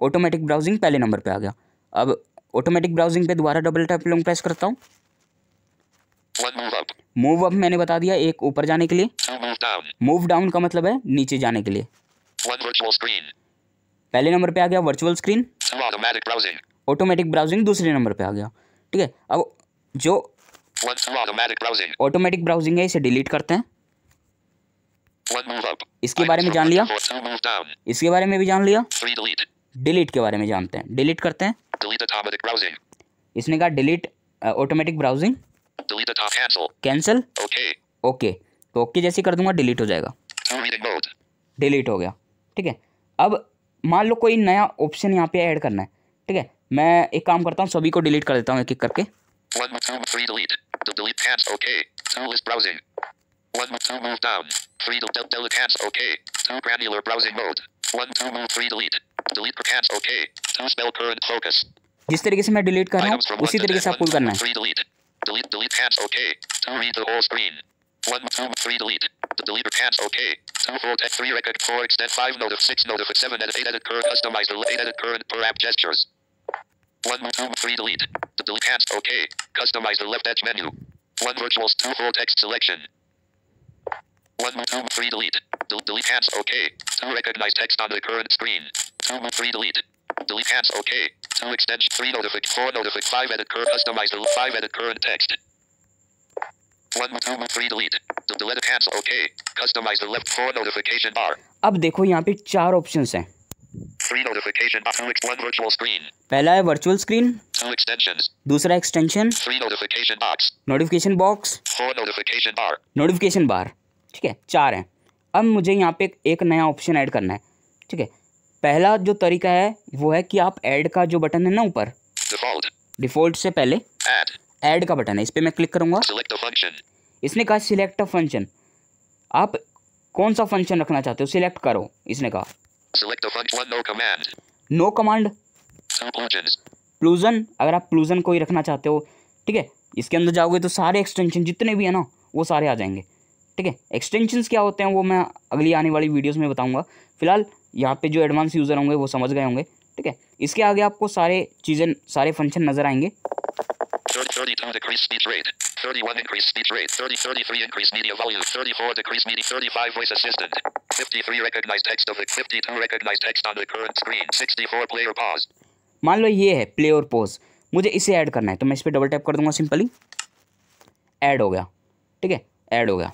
ऑटोमेटिक ब्राउजिंग पहले नंबर पे आ गया अब ऑटोमेटिक ब्राउजिंग पे दोबारा डबल टैप लॉन्ग प्रेस करता हूँ मूव अप मैंने बता दिया एक ऊपर जाने के लिए मूव डाउन का मतलब है नीचे जाने के लिए पहले नंबर पे आ गया वर्चुअल स्क्रीन ऑटोमेटिक ब्राउजिंग दूसरे नंबर पे आ गया ठीक है अब जो ऑटोमेटिक ब्राउजिंग है इसे डिलीट करते हैं इसके बारे में जान लिया इसके बारे में भी जान लिया डिलीट के बारे में जानते हैं डिलीट करते हैं इसने कहा delete automatic browsing cancel okay तो ओके जैसे कर दूंगा डिलीट हो जाएगा डिलीट हो गया ठीक है अब मान लो कोई नया ऑप्शन यहाँ पे ऐड करना है ठीक है मैं एक काम करता हूँ सभी को डिलीट कर देता हूँ एक एक करके जिस तरीके से मैं डिलीट कर रहा हूँ उसी तरीके से आपको करना है Delete, delete hands, okay. To read the whole screen. One, two, three, 3, delete. The deleter tabs, okay. 2, 4, text, 3, record 4, extend 5, note of 6, note of 7, edit 8, edit current, customize, 8, edit current, per app gestures. 1, 3, delete. The delete hands, okay. Customize the left edge menu. 1, virtuals, 2, 4, text selection. 1, 3, delete. Del delete hands, okay. 2, recognize text on the current screen. 2, 3, delete. Delete hands. Okay. Two extension. Three notification. Four notification. Five edit current. Customizer. Five edit current text. One, two, three, delete. The Delete hands. Okay. Customize the left four notification bar. अब देखो यहाँ पे चार ऑप्शंस हैं Three notification. Two one virtual screen. पहला है वर्चुअल स्क्रीन दूसरा extension notification box notification bar ठीक है चार हैं अब मुझे यहाँ पे एक नया ऑप्शन ऐड करना है ठीक है पहला जो तरीका है वो है कि आप ऐड का जो बटन है ना ऊपर डिफॉल्ट से पहले ऐड का बटन है इस पर मैं क्लिक करूँगा इसने कहा सिलेक्ट अ फंक्शन आप कौन सा फंक्शन रखना चाहते हो सिलेक्ट करो इसने कहा नो कमांड प्लूजन अगर आप प्लूजन को ही रखना चाहते हो ठीक है इसके अंदर जाओगे तो सारे एक्सटेंशन जितने भी है ना वो सारे आ जाएंगे ठीक है एक्सटेंशन क्या होते हैं वो मैं अगली आने वाली वीडियोस में बताऊंगा फिलहाल यहाँ पे जो एडवांस यूज़र होंगे वो समझ गए होंगे ठीक है इसके आगे आपको सारे चीज़ें सारे फंक्शन नज़र आएंगे मान लो ये है प्ले और पोज मुझे इसे ऐड करना है तो मैं इस पर डबल टैप कर दूंगा सिंपली ऐड हो गया ठीक है ऐड हो गया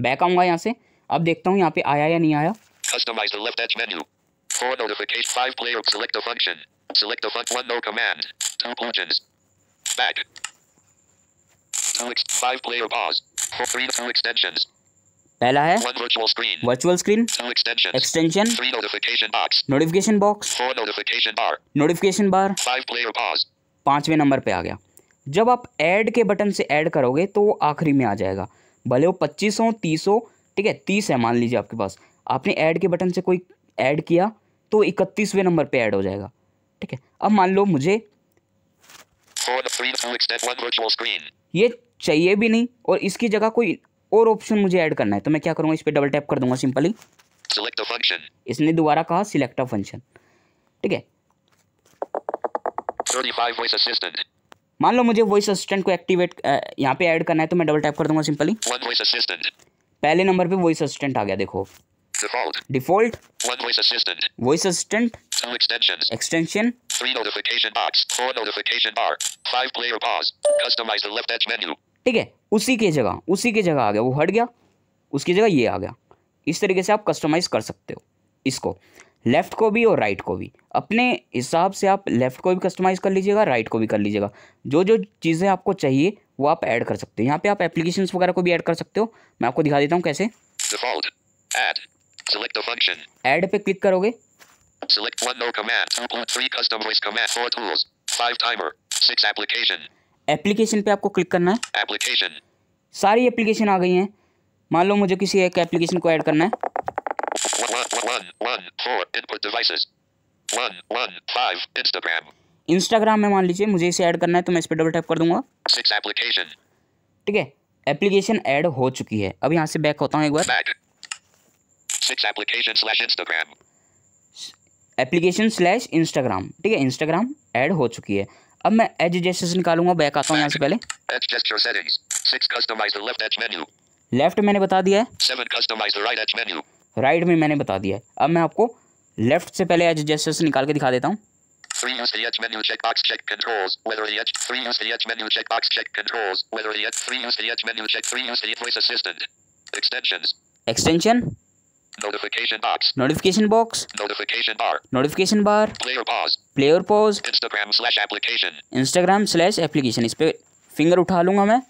बैक आऊँगा यहाँ से अब देखता हूँ यहाँ पे आया या नहीं आया कस्टमाइज पहला है virtual screen extension notification box notification bar notification number पे आ गया जब आप ऐड के बटन से ऐड करोगे तो वो आखिरी में आ जाएगा भले वो पच्चीस हो तीस हो ठीक है तीस है मान लीजिए आपके पास आपने ऐड के बटन से कोई ऐड किया तो इकतीसवें नंबर पे ऐड हो जाएगा ठीक है अब मान लो मुझे ये चाहिए भी नहीं और इसकी जगह कोई और ऑप्शन मुझे ऐड करना है तो मैं क्या करूँगा इस पर डबल टैप कर दूंगा सिंपली इसने दोबारा कहा सिलेक्ट अ फंक्शन ठीक है मान लो मुझे वॉइस असिस्टेंट को एक्टिवेट यहाँ पे ऐड करना है तो मैं डबल टैप कर दूंगा सिंपली पहले नंबर पे वॉइस असिस्टेंट आ गया देखो डिफॉल्ट वॉइस असिस्टेंट एक्सटेंशन ठीक है उसी के जगह उसी के जगह आ गया वो हट गया उसकी जगह ये आ गया इस तरीके से आप कस्टमाइज कर सकते हो इसको लेफ़्ट को भी और राइट को भी अपने हिसाब से आप लेफ़्ट को भी कस्टमाइज़ कर लीजिएगा राइट को भी कर लीजिएगा जो जो चीज़ें आपको चाहिए वो आप ऐड कर सकते हो यहाँ पे आप एप्लीकेशन वगैरह को भी ऐड कर सकते हो मैं आपको दिखा देता हूँ कैसे ऐड पे क्लिक करोगे एप्लीकेशन पे आपको क्लिक करना है एप्लीकेशन सारी एप्लीकेशन आ गई हैं मान लो मुझे किसी एक एप्लीकेशन को ऐड करना है one, one, four, input devices. One, one, five, Instagram. Instagram में मान लीजिए मुझे इसे ऐड करना है तो मैं इस पर डबल टैप कर दूंगा सिक्स एप्लीकेशन ठीक है एप्लीकेशन ऐड हो चुकी है अब यहाँ से बैक होता हूँ एक बार six application slash Instagram application slash Instagram ठीक है इंस्टाग्राम ऐड हो चुकी है अब मैं एज जेस्टर्स निकालूंगा बैक आता हूँ यहाँ से पहले लेफ्ट मैंने बता दिया है राइट में मैंने बता दिया अब मैं आपको लेफ्ट से पहले एच जेस्टर्स निकाल के दिखा देता हूँ इंस्टाग्राम स्लैश एप्लीकेशन इस पे फिंगर उठा लूंगा मैं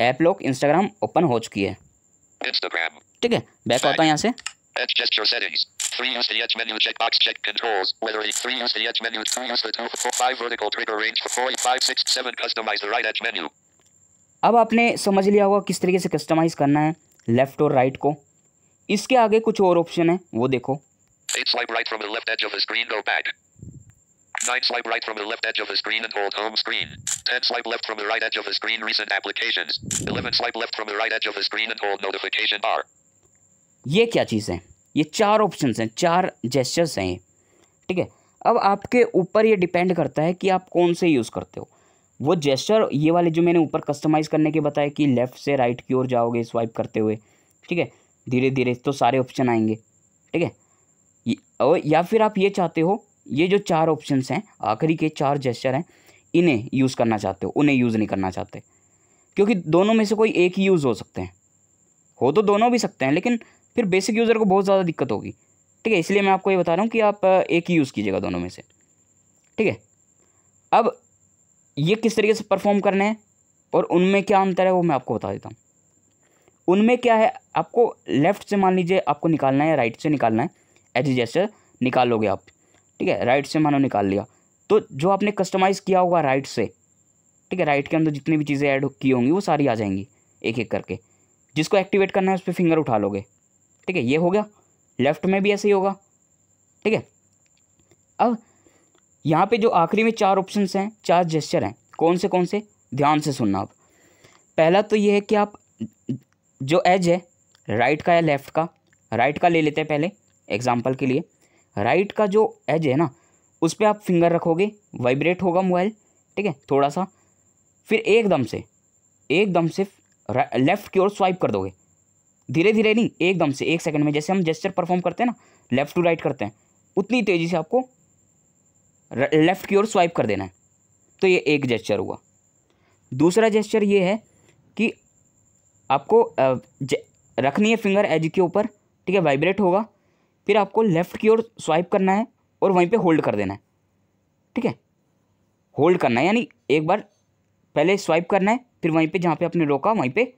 ऐप लॉक इंस्टाग्राम ओपन हो चुकी है Instagram. ठीक है बैक आता है यहाँ से Edge gesture settings. Three use the edge menu checkbox check controls. Whether it three use the edge menu, two use the two four five vertical trigger range for four five six seven customize the right edge menu. अब आपने समझ लिया होगा किस तरीके से कस्टमाइज करना है लेफ्ट और राइट right को इसके आगे कुछ और ऑप्शन है वो देखो It's swipe right from the left edge of the screen go back. 9. Swipe right from the left edge of the screen and hold home screen. 10. Swipe left from the right edge of the screen. Recent applications. 11. Swipe left from the right edge of the screen and hold notification bar. ये क्या चीज़ है ये चार ऑप्शन हैं चार जेस्चर्स हैं ठीक है अब आपके ऊपर ये डिपेंड करता है कि आप कौन से यूज़ करते हो वो जेस्चर ये वाले जो मैंने ऊपर कस्टमाइज़ करने के बताए कि लेफ़्ट से राइट की ओर जाओगे स्वाइप करते हुए ठीक है धीरे धीरे तो सारे ऑप्शन आएंगे ठीक है या फिर आप ये चाहते हो ये जो चार ऑप्शन हैं आखिरी के चार जेस्चर हैं इन्हें यूज़ करना चाहते हो उन्हें यूज़ नहीं करना चाहते क्योंकि दोनों में से कोई एक ही यूज़ हो सकते हैं हो तो दोनों भी सकते हैं लेकिन फिर बेसिक यूज़र को बहुत ज़्यादा दिक्कत होगी ठीक है इसलिए मैं आपको ये बता रहा हूँ कि आप एक ही यूज़ कीजिएगा दोनों में से ठीक है अब ये किस तरीके से परफॉर्म करने हैं और उनमें क्या अंतर है वो मैं आपको बता देता हूँ उनमें क्या है आपको लेफ़्ट से मान लीजिए आपको निकालना है या राइट से निकालना है एज जेस्टर निकालोगे आप ठीक है राइट से मानो निकाल लिया तो जो आपने कस्टमाइज़ किया होगा राइट से ठीक है राइट के अंदर जितनी भी चीज़ें ऐड की होंगी वो सारी आ जाएंगी एक एक करके जिसको एक्टिवेट करना है उस पर फिंगर उठा लोगे ठीक है ये हो गया लेफ्ट में भी ऐसे ही होगा ठीक है अब यहाँ पे जो आखिरी में चार ऑप्शंस हैं चार जेस्चर हैं कौन से कौन से ध्यान से सुनना आप पहला तो ये है कि आप जो एज है राइट का या लेफ़्ट का राइट का ले लेते हैं पहले एग्जाम्पल के लिए राइट का जो एज है ना उस पर आप फिंगर रखोगे वाइब्रेट होगा मोबाइल ठीक है थोड़ा सा फिर एकदम से एकदम से लेफ़्ट की ओर स्वाइप कर दोगे धीरे धीरे नहीं एकदम से एक सेकंड में जैसे हम जेस्चर परफॉर्म करते हैं ना लेफ़्ट टू राइट करते हैं उतनी तेज़ी से आपको लेफ़्ट की ओर स्वाइप कर देना है तो ये एक जेस्चर हुआ दूसरा जेस्चर ये है कि आपको रखनी है फिंगर एज के ऊपर ठीक है वाइब्रेट होगा फिर आपको लेफ़्ट की ओर स्वाइप करना है और वहीं पे होल्ड कर देना है ठीक है होल्ड करना है यानी एक बार पहले स्वाइप करना है फिर वहीं पे जहाँ पे आपने रोका वहीं पे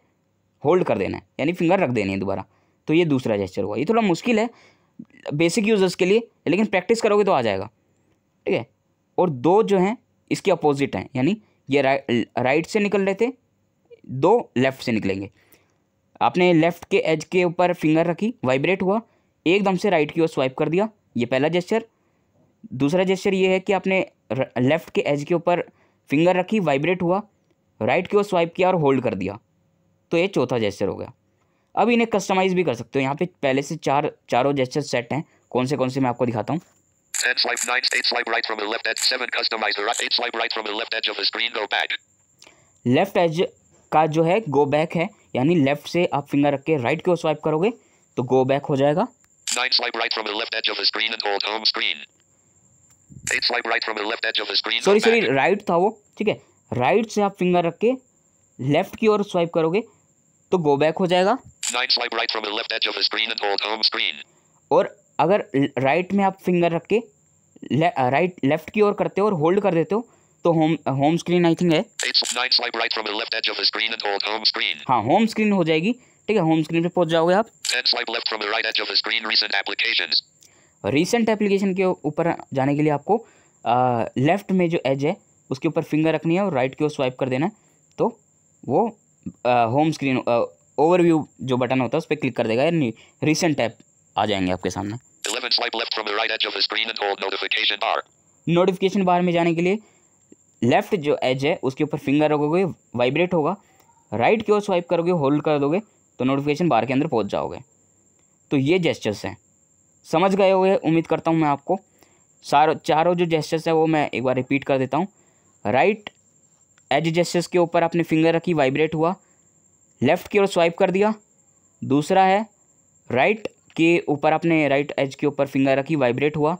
होल्ड कर देना है यानी फिंगर रख देनी है दोबारा तो ये दूसरा जेस्चर हुआ ये थोड़ा मुश्किल है बेसिक यूज़र्स के लिए लेकिन प्रैक्टिस करोगे तो आ जाएगा ठीक है और दो जो हैं इसके अपोजिट हैं यानी ये रा, राइट से निकल रहे थे दो लेफ़्ट से निकलेंगे आपने लेफ़्ट के एज के ऊपर फिंगर रखी वाइब्रेट हुआ एकदम से राइट की ओर स्वाइप कर दिया ये पहला जेस्चर दूसरा जेस्चर ये है कि आपने लेफ़्ट के एज के ऊपर फिंगर रखी वाइब्रेट हुआ राइट की ओर स्वाइप किया और होल्ड कर दिया तो ये चौथा जेस्चर हो गया अब इन्हें कस्टमाइज भी कर सकते हो यहाँ पे पहले से चार चारों जेस्चर सेट हैं कौन से कौन से मैं आपको दिखाता हूँ लेफ्ट एज का जो है गो बैक है यानी लेफ्ट से आप फिंगर रख के राइट की ओर स्वाइप करोगे तो गो बैक हो जाएगा Nine Swipe right from the left edge of the screen and hold home screen. Eight Swipe right from the left edge of the screen. Sorry, sorry, right था वो ठीक है राइट से आप फिंगर रख के लेफ्ट की ओर स्वाइप करोगे तो गो बैक हो जाएगा 9. Swipe right from the left edge of the screen and hold home screen. और अगर राइट में आप फिंगर रख के राइट लेफ्ट की ओर करते हो और होल्ड कर देते हो तो home home screen I think है हाँ होम स्क्रीन हो जाएगी ठीक है होम स्क्रीन पे पहुंच जाओगे आप रिसेंट एप्लीकेशन के ऊपर जाने के लिए आपको लेफ्ट में जो एज है उसके ऊपर फिंगर रखनी है और राइट की ओर स्वाइप कर देना है तो वो होम स्क्रीन ओवरव्यू जो बटन होता है उस पर क्लिक कर देगा यानी रिसेंट ऐप आ जाएंगे आपके सामने नोटिफिकेशन बार में जाने के लिए लेफ्ट जो एज है उसके ऊपर फिंगर रखोगे वाइब्रेट होगा राइट की ओर स्वाइप करोगे होल्ड कर दोगे तो नोटिफिकेशन बार के अंदर पहुँच जाओगे तो ये जेस्चर्स हैं समझ गए हो उम्मीद करता हूँ मैं आपको सारो चारों जो जेस्चर्स हैं वो मैं एक बार रिपीट कर देता हूँ राइट एज जेस्चर्स के ऊपर आपने फिंगर रखी वाइब्रेट हुआ लेफ़्ट की ओर स्वाइप कर दिया दूसरा है राइट के ऊपर आपने राइट एज के ऊपर फिंगर रखी वाइब्रेट हुआ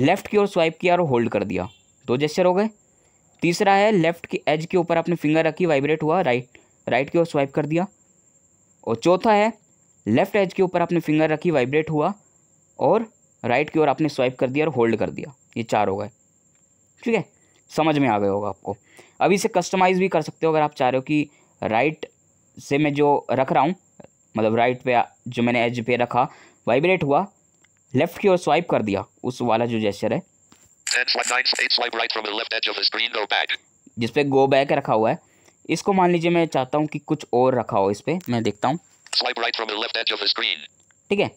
लेफ़्ट की ओर स्वाइप किया और होल्ड कर दिया दो जेस्चर हो गए तीसरा है लेफ़्ट के एज के ऊपर आपने फिंगर रखी वाइब्रेट हुआ राइट राइट की ओर स्वाइप कर दिया और चौथा है लेफ्ट एज के ऊपर आपने फिंगर रखी वाइब्रेट हुआ और राइट की ओर आपने स्वाइप कर दिया और होल्ड कर दिया ये चार हो गए ठीक है समझ में आ गया होगा आपको अब इसे कस्टमाइज़ भी कर सकते हो अगर आप चाह रहे हो कि राइट से मैं जो रख रहा हूँ मतलब राइट पे जो मैंने एज पे रखा वाइब्रेट हुआ लेफ्ट की ओर स्वाइप कर दिया उस वाला जो जेस्चर है जिसपे गो बैक रखा हुआ है इसको मान लीजिए मैं चाहता हूँ कि कुछ और रखा हो इस पर मैं देखता हूँ ठीक है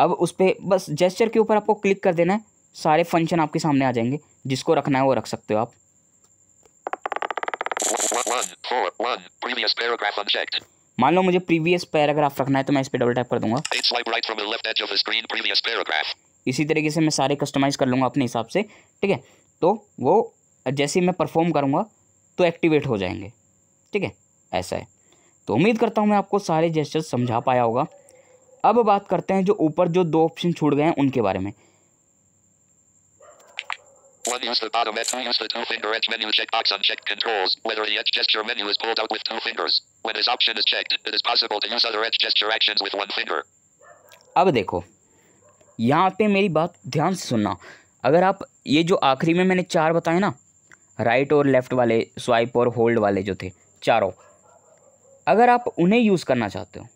अब उस पर बस जेस्चर के ऊपर आपको क्लिक कर देना है सारे फंक्शन आपके सामने आ जाएंगे जिसको रखना है वो रख सकते हो आप मान लो मुझे प्रीवियस पैराग्राफ रखना है तो मैं इस पर डबल टैप कर दूंगा इसी तरीके से मैं सारे कस्टमाइज़ कर लूंगा अपने हिसाब से ठीक है तो वो जैसे मैं परफॉर्म करूंगा तो एक्टिवेट हो जाएंगे ठीक है ऐसा है तो उम्मीद करता हूँ मैं आपको सारे जेस्टर्स समझा पाया होगा अब बात करते हैं जो ऊपर जो दो ऑप्शन छूट गए हैं उनके बारे में One use the bottom edge, two use the two-finger edge menu checkbox unchecked controls, whether the edge gesture menu is pulled out with two fingers. When this option is checked, it is possible to use other edge gesture actions with one finger. अब देखो यहाँ पे मेरी बात ध्यान से सुनना अगर आप ये जो आखिरी में मैंने चार बताए ना राइट और लेफ्ट वाले स्वाइप और होल्ड वाले जो थे चारों अगर आप उन्हें यूज़ करना चाहते हो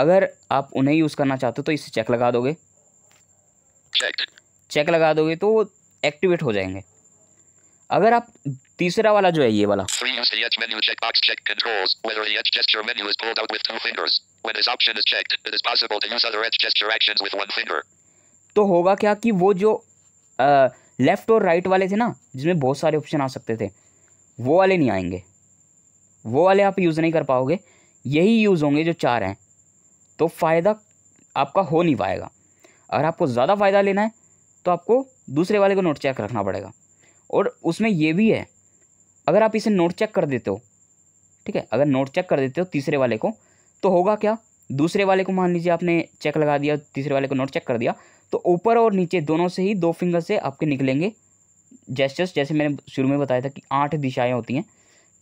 अगर आप उन्हें यूज़ करना चाहते हो तो इसे चेक लगा दोगे चेक चेक लगा दोगे तो वो एक्टिवेट हो जाएंगे अगर आप तीसरा वाला जो है ये वाला तो होगा क्या कि वो जो लेफ़्ट और राइट वाले थे ना जिसमें बहुत सारे ऑप्शन आ सकते थे वो वाले नहीं आएंगे वो वाले आप यूज़ नहीं कर पाओगे यही यूज़ होंगे जो चार हैं तो फ़ायदा आपका हो नहीं पाएगा अगर आपको ज़्यादा फ़ायदा लेना है तो आपको दूसरे वाले को नोट चेक रखना पड़ेगा और उसमें ये भी है अगर आप इसे नोट चेक कर देते हो ठीक है अगर नोट चेक कर देते हो तीसरे वाले को तो होगा क्या दूसरे वाले को मान लीजिए आपने चेक लगा दिया तीसरे वाले को नोट चेक कर दिया तो ऊपर और नीचे दोनों से ही दो फिंगर से आपके निकलेंगे जेस्टर्स जैसे मैंने शुरू में बताया था कि आठ दिशाएं होती हैं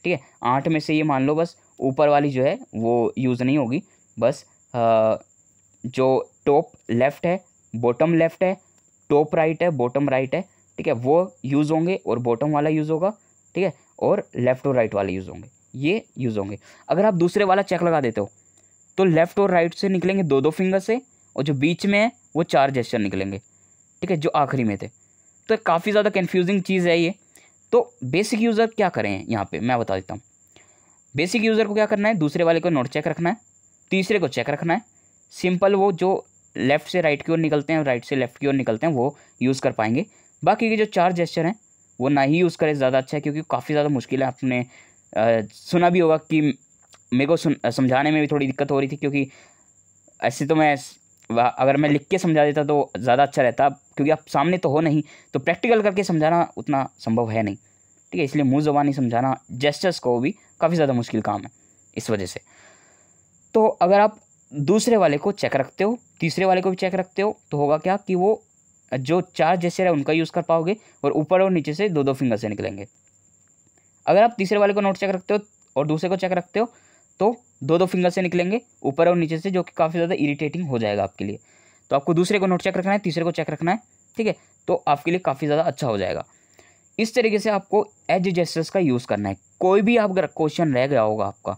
ठीक है आठ में से ये मान लो बस ऊपर वाली जो है वो यूज़ नहीं होगी बस आ, जो टॉप लेफ्ट है बॉटम लेफ्ट है टॉप राइट है बॉटम राइट है ठीक है वो यूज़ होंगे और बॉटम वाला यूज़ होगा ठीक है और लेफ्ट और राइट वाले यूज़ होंगे ये यूज़ होंगे अगर आप दूसरे वाला चेक लगा देते हो तो लेफ्ट और राइट से निकलेंगे दो दो फिंगर से और जो बीच में है वो चार जेस्चर निकलेंगे ठीक है जो आखिरी में थे तो काफ़ी ज़्यादा कन्फ्यूजिंग चीज़ है ये तो बेसिक यूज़र क्या करें यहाँ पे मैं बता देता हूँ बेसिक यूज़र को क्या करना है दूसरे वाले को नोट चेक रखना है तीसरे को चेक रखना है सिंपल वो जो लेफ़्ट से राइट की ओर निकलते हैं राइट से लेफ़्ट की ओर निकलते हैं वो यूज़ कर पाएंगे बाकी के जो चार जेस्चर हैं वो ना ही यूज़ करें ज़्यादा अच्छा है क्योंकि काफ़ी ज़्यादा मुश्किल है आपने सुना भी होगा कि मेरे को समझाने में भी थोड़ी दिक्कत हो रही थी क्योंकि ऐसे तो मैं अगर मैं लिख के समझा देता तो ज़्यादा अच्छा रहता क्योंकि आप सामने तो हो नहीं तो प्रैक्टिकल करके समझाना उतना संभव है नहीं ठीक है इसलिए मुँह ज़बानी समझाना जेस्टर्स को भी काफ़ी ज़्यादा मुश्किल काम है इस वजह से तो अगर आप दूसरे वाले को चेक रखते हो तीसरे वाले को भी चेक रखते हो तो होगा क्या कि वो जो चार जेस्टर है उनका यूज़ कर पाओगे और ऊपर और नीचे से दो दो फिंगर से निकलेंगे अगर आप तीसरे वाले को नोट चेक रखते हो और दूसरे को चेक रखते हो तो दो दो फिंगर से निकलेंगे ऊपर और नीचे से जो कि काफ़ी ज़्यादा इरीटेटिंग हो जाएगा आपके लिए तो आपको दूसरे को नोट चेक रखना है तीसरे को चेक रखना है ठीक है तो आपके लिए काफ़ी ज़्यादा अच्छा हो जाएगा इस तरीके से आपको एज जेस्टर्स का यूज़ करना है कोई भी आप क्वेश्चन रह गया होगा आपका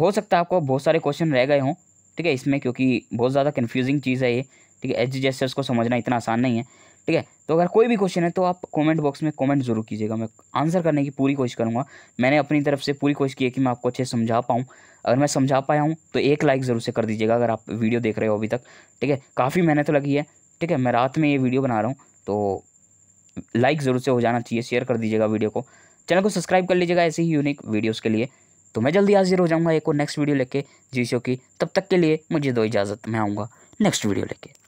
हो सकता है आपको बहुत सारे क्वेश्चन रह गए हों ठीक है इसमें क्योंकि बहुत ज़्यादा कन्फ्यूजिंग चीज़ है ये ठीक है एज जेस्टर्स को समझना इतना आसान नहीं है ठीक है तो अगर कोई भी क्वेश्चन है तो आप कमेंट बॉक्स में कमेंट जरूर कीजिएगा मैं आंसर करने की पूरी कोशिश करूँगा मैंने अपनी तरफ से पूरी कोशिश की है कि मैं आपको अच्छे समझा पाऊँ अगर मैं समझा पाया हूँ तो एक लाइक ज़रूर से कर दीजिएगा अगर आप वीडियो देख रहे हो अभी तक ठीक है काफ़ी मेहनत तो लगी है ठीक है मैं रात में ये वीडियो बना रहा हूँ तो लाइक ज़रूर से हो जाना चाहिए शेयर कर दीजिएगा वीडियो को चैनल को सब्सक्राइब कर लीजिएगा ऐसे ही यूनिक वीडियोज़ के लिए तो मैं जल्दी हाजिर हो जाऊँगा एक और नेक्स्ट वीडियो लेके जी की तब तक के लिए मुझे दो इजाज़त मैं आऊँगा नेक्स्ट वीडियो लेके